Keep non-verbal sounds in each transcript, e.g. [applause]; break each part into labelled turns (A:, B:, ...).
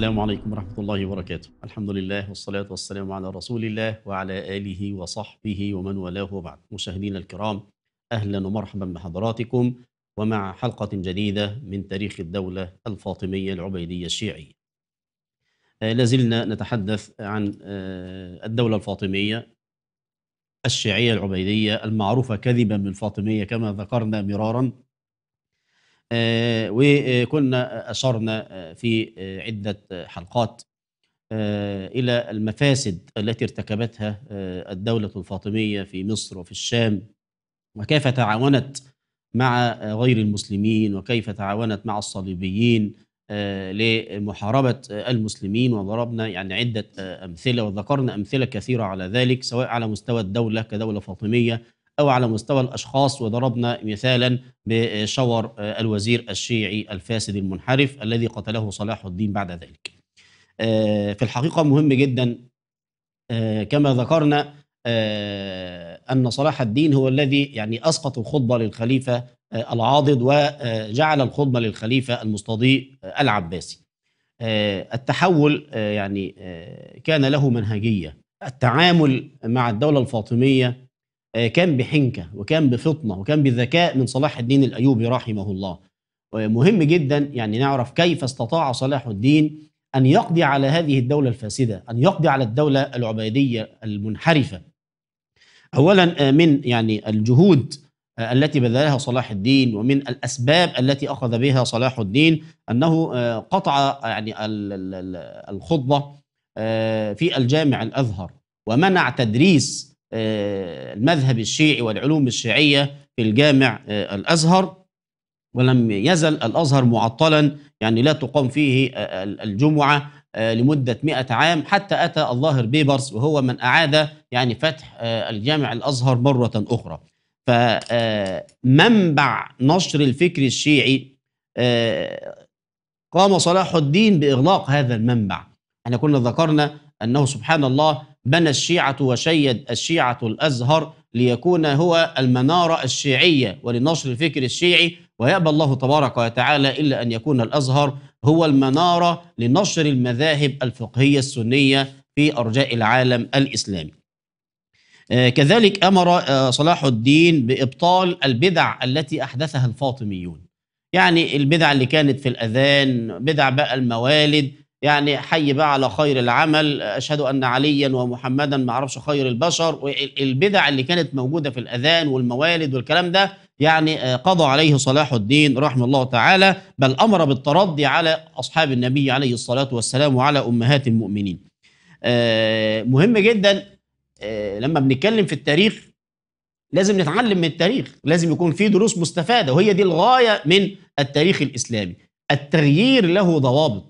A: السلام عليكم ورحمة الله وبركاته الحمد لله والصلاة والسلام على رسول الله وعلى آله وصحبه ومن والاه وبعد مشاهدينا الكرام أهلا ومرحبا بحضراتكم ومع حلقة جديدة من تاريخ الدولة الفاطمية العبيدية الشيعية آه، لازلنا نتحدث عن آه، الدولة الفاطمية الشيعية العبيدية المعروفة كذبا بالفاطمية كما ذكرنا مرارا آه، وكنا أشرنا آه، في آه، عدة حلقات إلى المفاسد التي ارتكبتها الدولة الفاطمية في مصر وفي الشام وكيف تعاونت مع غير المسلمين وكيف تعاونت مع الصليبيين لمحاربة المسلمين وضربنا يعني عدة أمثلة وذكرنا أمثلة كثيرة على ذلك سواء على مستوى الدولة كدولة فاطمية أو على مستوى الأشخاص وضربنا مثالا بشور الوزير الشيعي الفاسد المنحرف الذي قتله صلاح الدين بعد ذلك آه، في الحقيقة مهم جدا آه، كما ذكرنا آه، أن صلاح الدين هو الذي يعني أسقط الخطبة للخليفة العاضد وجعل الخطبة للخليفة المستضيء العباسي التحول يعني كان له منهجية التعامل مع الدولة الفاطمية آه، كان بحنكة وكان بفطنة وكان بذكاء من صلاح الدين الأيوبي رحمه الله آه، مهم جدا يعني نعرف كيف استطاع صلاح الدين أن يقضي على هذه الدولة الفاسدة أن يقضي على الدولة العبيدية المنحرفة أولا آه، من يعني الجهود التي بذلها صلاح الدين ومن الأسباب التي أخذ بها صلاح الدين أنه قطع يعني الخطبة في الجامع الأزهر ومنع تدريس آه، المذهب الشيعي والعلوم الشيعية في الجامع آه، الأزهر ولم يزل الأزهر معطلا يعني لا تقام فيه آه، الجمعة لمدة مئة عام حتى أتى الظاهر بيبرس وهو من أعاد يعني فتح الجامع الأزهر مرة أخرى فمنبع نشر الفكر الشيعي قام صلاح الدين بإغلاق هذا المنبع احنا كنا ذكرنا أنه سبحان الله بنى الشيعة وشيد الشيعة الأزهر ليكون هو المنارة الشيعية ولنشر الفكر الشيعي ويأبى الله تبارك وتعالى إلا أن يكون الأزهر هو المنارة لنشر المذاهب الفقهية السنية في أرجاء العالم الإسلامي آه، كذلك أمر آه، صلاح الدين بإبطال البدع التي أحدثها الفاطميون يعني البدع اللي كانت في الأذان بدع بقى الموالد يعني حي بقى على خير العمل اشهد ان عليا ومحمدا ما اعرفش خير البشر البدع اللي كانت موجوده في الاذان والموالد والكلام ده يعني آه، قضى عليه صلاح الدين رحمه الله تعالى بل امر بالتردي على اصحاب النبي عليه الصلاه والسلام وعلى امهات المؤمنين آه، مهم جدا آه، لما بنتكلم في التاريخ لازم نتعلم من التاريخ لازم يكون في دروس مستفاده وهي دي الغايه من التاريخ الاسلامي التغيير له ضوابط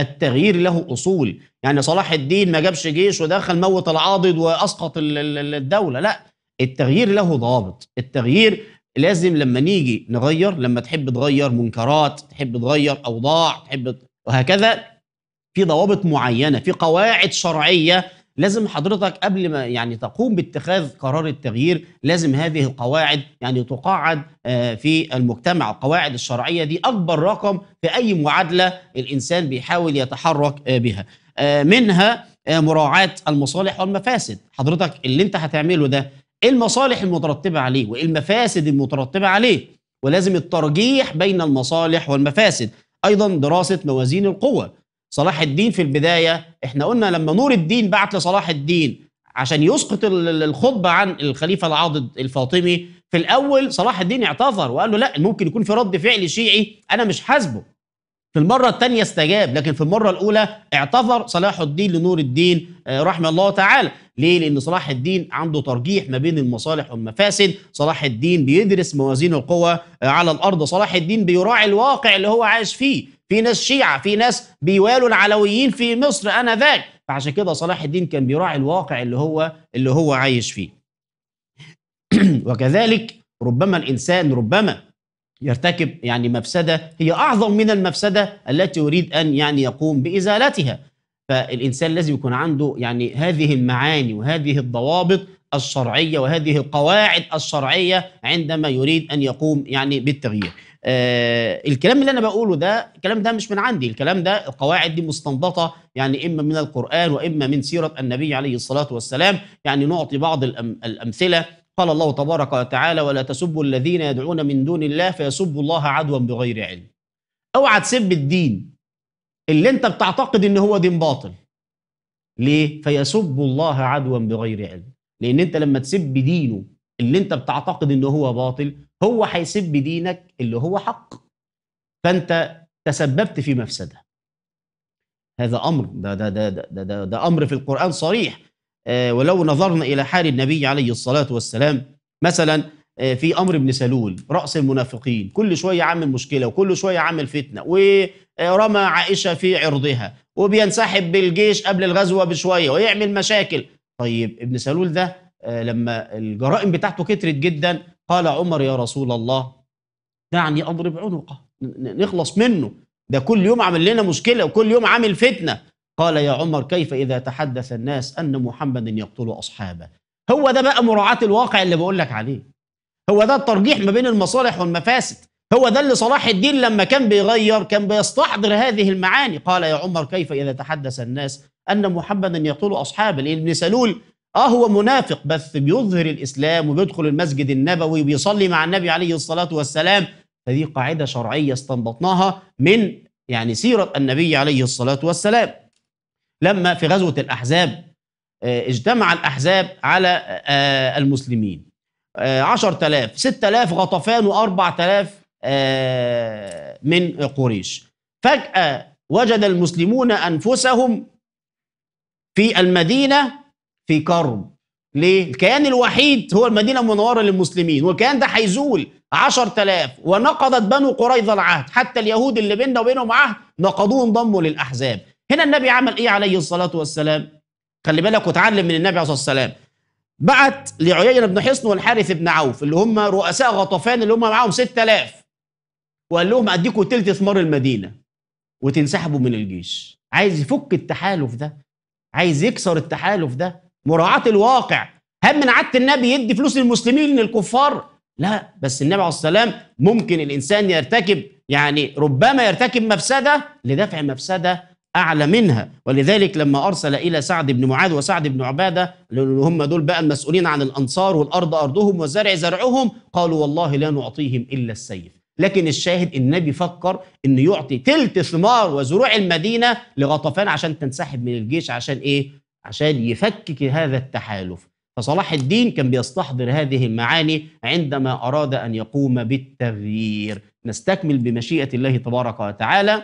A: التغيير له اصول يعني صلاح الدين ما جابش جيش ودخل موت العاضد واسقط الدوله لا التغيير له ضابط التغيير لازم لما نيجي نغير لما تحب تغير منكرات تحب تغير اوضاع تحب وهكذا في ضوابط معينه في قواعد شرعيه لازم حضرتك قبل ما يعني تقوم باتخاذ قرار التغيير لازم هذه القواعد يعني تقعد آه، في المجتمع القواعد الشرعيه دي اكبر رقم في اي معادله الانسان بيحاول يتحرك آه، بها آه، منها مراعاه المصالح والمفاسد حضرتك اللي انت هتعمله ده ايه المصالح المترتبه عليه وايه المفاسد المترتبه عليه ولازم الترجيح بين المصالح والمفاسد ايضا دراسه موازين القوه صلاح الدين في البدايه احنا قلنا لما نور الدين بعت لصلاح الدين عشان يسقط الخطبه عن الخليفه العاضد الفاطمي في الاول صلاح الدين اعتذر وقال له لا ممكن يكون في رد فعل شيعي انا مش حاسبه في المرة الثانية استجاب لكن في المرة الأولى اعتذر صلاح الدين لنور الدين آه، رحمه الله تعالى ليه؟ لأن صلاح الدين عنده ترجيح ما بين المصالح والمفاسد صلاح الدين بيدرس موازين القوى آه، على الأرض صلاح الدين بيراعي الواقع اللي هو عايش فيه في ناس شيعة في ناس بيوالوا العلويين في مصر آنذاك فعشان كده صلاح الدين كان بيراعي الواقع اللي هو اللي هو عايش فيه [clears throat] وكذلك ربما الإنسان ربما يرتكب يعني مفسدة هي أعظم من المفسدة التي يريد أن يعني يقوم بإزالتها فالإنسان لازم يكون عنده يعني هذه المعاني وهذه الضوابط الشرعية وهذه القواعد الشرعية عندما يريد أن يقوم يعني بالتغيير آه الكلام اللي أنا بقوله ده الكلام ده مش من عندي الكلام ده القواعد دي مستنبطة يعني إما من القرآن وإما من سيرة النبي عليه الصلاة والسلام يعني نعطي بعض الأم الأمثلة قال الله تبارك وتعالى ولا تسبوا الذين يدعون من دون الله فيسبوا الله عدوا بغير علم اوعى تسب الدين اللي انت بتعتقد ان هو دين باطل ليه فيسبوا الله عدوا بغير علم لان انت لما تسب دينه اللي انت بتعتقد ان هو باطل هو هيسب دينك اللي هو حق فانت تسببت في مفسده هذا امر ده ده ده ده ده, ده امر في القران صريح آه، ولو نظرنا إلى حال النبي عليه الصلاة والسلام مثلا آه، في أمر بن سلول رأس المنافقين كل شوية عامل مشكلة وكل شوية عامل فتنة ورمى عائشة في عرضها وبينسحب بالجيش قبل الغزوة بشوية ويعمل مشاكل طيب ابن سلول ده آه، لما الجرائم بتاعته كترت جدا قال عمر يا رسول الله دعني أضرب عنقه نخلص منه ده كل يوم عامل لنا مشكلة وكل يوم عامل فتنة قال يا عمر كيف إذا تحدث الناس أن محمدا يقتل أصحابه هو ده بقى مراعاة الواقع اللي بقول لك عليه هو ده الترجيح ما بين المصالح والمفاسد هو ده اللي صلاح الدين لما كان بيغير كان بيستحضر هذه المعاني قال يا عمر كيف إذا تحدث الناس أن محمدا يقتل أصحابه لأن ابن سلول آه هو منافق بس بيظهر الإسلام وبيدخل المسجد النبوي وبيصلي مع النبي عليه الصلاة والسلام فدي قاعدة شرعية استنبطناها من يعني سيرة النبي عليه الصلاة والسلام لما في غزوة الأحزاب آه، اجتمع الأحزاب على آه، المسلمين آه، عشر تلاف ست تلاف غطفان وأربع تلاف من قريش فجأة وجد المسلمون أنفسهم في المدينة في كرب ليه؟ الكيان الوحيد هو المدينة المنورة للمسلمين والكيان ده هيزول عشر تلاف ونقضت بنو قريظة العهد حتى اليهود اللي بيننا وبينهم عهد نقضوه انضموا للأحزاب هنا النبي عمل ايه عليه الصلاه والسلام خلي بالك وتعلم من النبي عليه الصلاه والسلام بعت لعيين بن حصن والحارث بن عوف اللي هم رؤساء غطفان اللي هم معاهم 6000 وقال لهم اديكم تلت ثمار المدينه وتنسحبوا من الجيش عايز يفك التحالف ده عايز يكسر التحالف ده مراعاه الواقع هل من عاده النبي يدي فلوس للمسلمين للكفار لا بس النبي عليه السلام ممكن الانسان يرتكب يعني ربما يرتكب مفسده لدفع مفسده أعلى منها ولذلك لما أرسل إلى سعد بن معاذ وسعد بن عبادة اللي هم دول بقى المسؤولين عن الأنصار والأرض أرضهم والزرع زرعهم قالوا والله لا نعطيهم إلا السيف لكن الشاهد النبي فكر انه يعطي تلت ثمار وزروع المدينه لغطفان عشان تنسحب من الجيش عشان ايه؟ عشان يفكك هذا التحالف فصلاح الدين كان بيستحضر هذه المعاني عندما اراد ان يقوم بالتغيير نستكمل بمشيئه الله تبارك وتعالى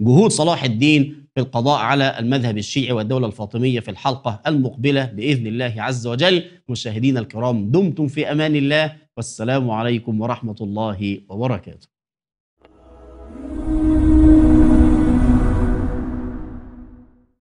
A: جهود صلاح الدين في القضاء على المذهب الشيعي والدولة الفاطمية في الحلقة المقبلة بإذن الله عز وجل مشاهدينا الكرام دمتم في أمان الله والسلام عليكم ورحمة الله وبركاته